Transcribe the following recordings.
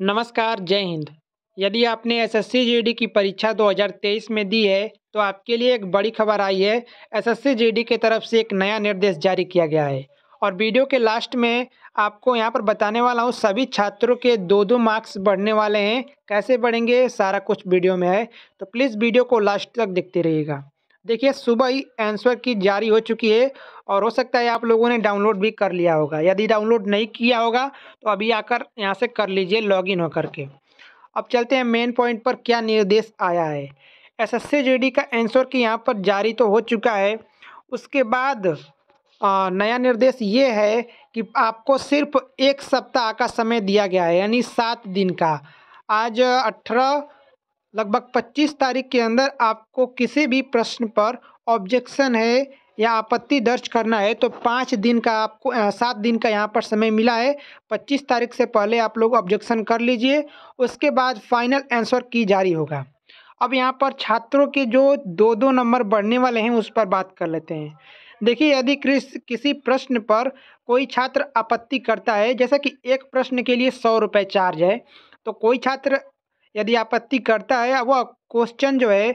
नमस्कार जय हिंद यदि आपने एसएससी जीडी की परीक्षा 2023 में दी है तो आपके लिए एक बड़ी खबर आई है एसएससी जीडी की तरफ से एक नया निर्देश जारी किया गया है और वीडियो के लास्ट में आपको यहाँ पर बताने वाला हूँ सभी छात्रों के दो दो मार्क्स बढ़ने वाले हैं कैसे बढ़ेंगे सारा कुछ वीडियो में है तो प्लीज़ वीडियो को लास्ट तक देखते रहिएगा देखिए सुबह ही आंसर की जारी हो चुकी है और हो सकता है आप लोगों ने डाउनलोड भी कर लिया होगा यदि डाउनलोड नहीं किया होगा तो अभी आकर यहाँ से कर लीजिए लॉगिन होकर के अब चलते हैं मेन पॉइंट पर क्या निर्देश आया है एस एस का आंसर की यहाँ पर जारी तो हो चुका है उसके बाद आ, नया निर्देश ये है कि आपको सिर्फ एक सप्ताह का समय दिया गया है यानी सात दिन का आज अठारह लगभग 25 तारीख के अंदर आपको किसी भी प्रश्न पर ऑब्जेक्शन है या आपत्ति दर्ज करना है तो पाँच दिन का आपको सात दिन का यहाँ पर समय मिला है पच्चीस तारीख से पहले आप लोग ऑब्जेक्शन कर लीजिए उसके बाद फाइनल आंसर की जारी होगा अब यहाँ पर छात्रों के जो दो दो नंबर बढ़ने वाले हैं उस पर बात कर लेते हैं देखिए यदि किसी प्रश्न पर कोई छात्र आपत्ति करता है जैसा कि एक प्रश्न के लिए सौ रुपये चार्ज है तो कोई छात्र यदि आपत्ति करता है वह क्वेश्चन जो है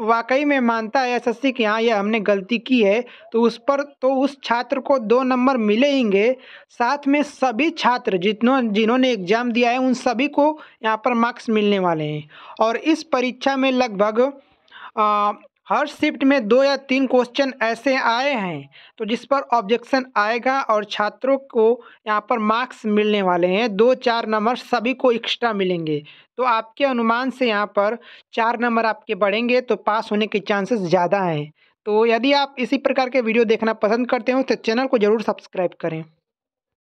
वाकई में मानता है एसएससी कि हाँ यह हमने गलती की है तो उस पर तो उस छात्र को दो नंबर मिलेंगे साथ में सभी छात्र जितनों जिन्होंने एग्ज़ाम दिया है उन सभी को यहाँ पर मार्क्स मिलने वाले हैं और इस परीक्षा में लगभग हर शिफ्ट में दो या तीन क्वेश्चन ऐसे आए हैं तो जिस पर ऑब्जेक्शन आएगा और छात्रों को यहाँ पर मार्क्स मिलने वाले हैं दो चार नंबर सभी को एक्स्ट्रा मिलेंगे तो आपके अनुमान से यहाँ पर चार नंबर आपके बढ़ेंगे तो पास होने के चांसेस ज़्यादा हैं तो यदि आप इसी प्रकार के वीडियो देखना पसंद करते हो तो चैनल को ज़रूर सब्सक्राइब करें